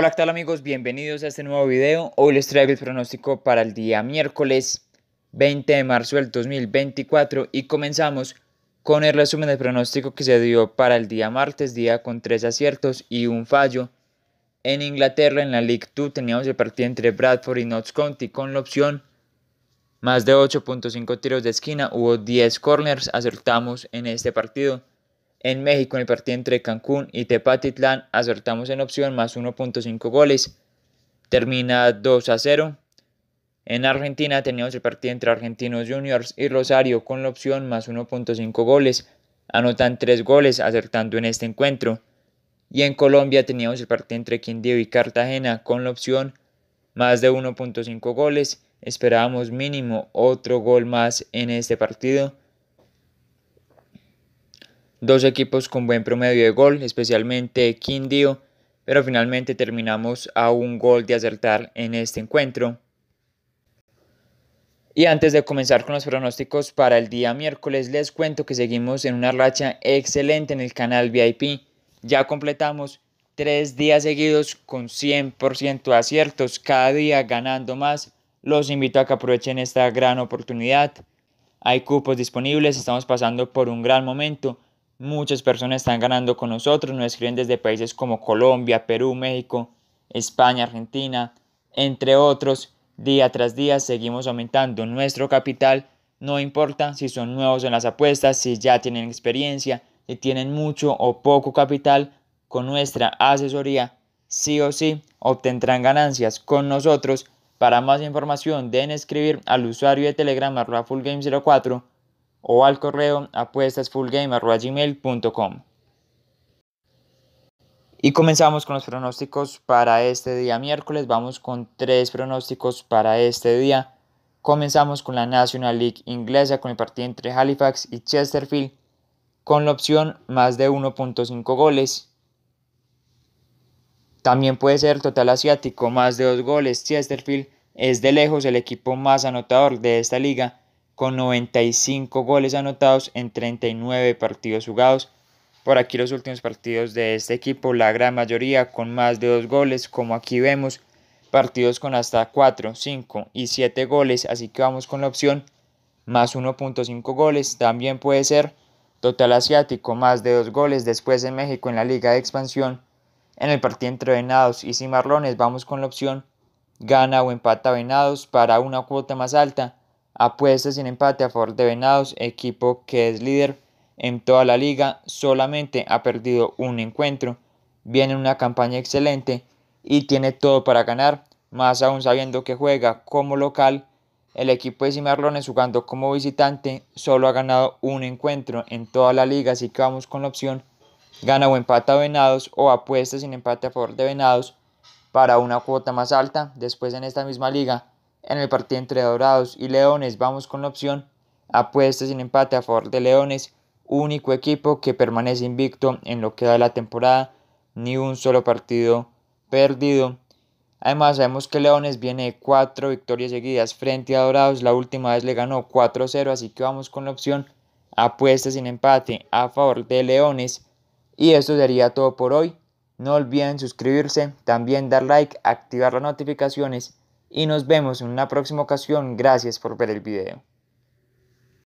Hola, ¿qué tal amigos? Bienvenidos a este nuevo video. Hoy les traigo el pronóstico para el día miércoles 20 de marzo del 2024 y comenzamos con el resumen del pronóstico que se dio para el día martes, día con tres aciertos y un fallo. En Inglaterra, en la League 2, teníamos el partido entre Bradford y Notts County con la opción más de 8.5 tiros de esquina, hubo 10 corners, acertamos en este partido. En México, en el partido entre Cancún y Tepatitlán, acertamos en opción más 1.5 goles. Termina 2 a 0. En Argentina teníamos el partido entre Argentinos Juniors y Rosario con la opción más 1.5 goles. Anotan 3 goles acertando en este encuentro. Y en Colombia teníamos el partido entre Quindío y Cartagena con la opción más de 1.5 goles. Esperábamos mínimo otro gol más en este partido dos equipos con buen promedio de gol, especialmente Quindío, pero finalmente terminamos a un gol de acertar en este encuentro. Y antes de comenzar con los pronósticos para el día miércoles, les cuento que seguimos en una racha excelente en el canal VIP. Ya completamos tres días seguidos con 100% de aciertos, cada día ganando más. Los invito a que aprovechen esta gran oportunidad. Hay cupos disponibles, estamos pasando por un gran momento. Muchas personas están ganando con nosotros, nos escriben desde países como Colombia, Perú, México, España, Argentina, entre otros. Día tras día seguimos aumentando nuestro capital, no importa si son nuevos en las apuestas, si ya tienen experiencia, si tienen mucho o poco capital, con nuestra asesoría, sí o sí obtendrán ganancias con nosotros. Para más información deben escribir al usuario de Telegram rafulgame 04 o al correo apuestasfullgame.com. Y comenzamos con los pronósticos para este día miércoles. Vamos con tres pronósticos para este día. Comenzamos con la National League inglesa con el partido entre Halifax y Chesterfield con la opción más de 1.5 goles. También puede ser total asiático más de 2 goles. Chesterfield es de lejos el equipo más anotador de esta liga con 95 goles anotados en 39 partidos jugados. Por aquí los últimos partidos de este equipo, la gran mayoría con más de dos goles, como aquí vemos, partidos con hasta 4, 5 y 7 goles, así que vamos con la opción más 1.5 goles, también puede ser total asiático más de 2 goles, después en México en la liga de expansión, en el partido entre Venados y Cimarrones vamos con la opción gana o empata Venados para una cuota más alta apuestas sin empate a favor de Venados, equipo que es líder en toda la liga, solamente ha perdido un encuentro, viene una campaña excelente y tiene todo para ganar, más aún sabiendo que juega como local. El equipo de Cimarrones jugando como visitante solo ha ganado un encuentro en toda la liga, así que vamos con la opción gana o empata a Venados o apuesta sin empate a favor de Venados para una cuota más alta. Después en esta misma liga en el partido entre Dorados y Leones vamos con la opción apuesta sin empate a favor de Leones, único equipo que permanece invicto en lo que da la temporada, ni un solo partido perdido. Además sabemos que Leones viene de cuatro victorias seguidas frente a Dorados, la última vez le ganó 4-0, así que vamos con la opción apuesta sin empate a favor de Leones. Y eso sería todo por hoy. No olviden suscribirse, también dar like, activar las notificaciones y nos vemos en una próxima ocasión. Gracias por ver el video.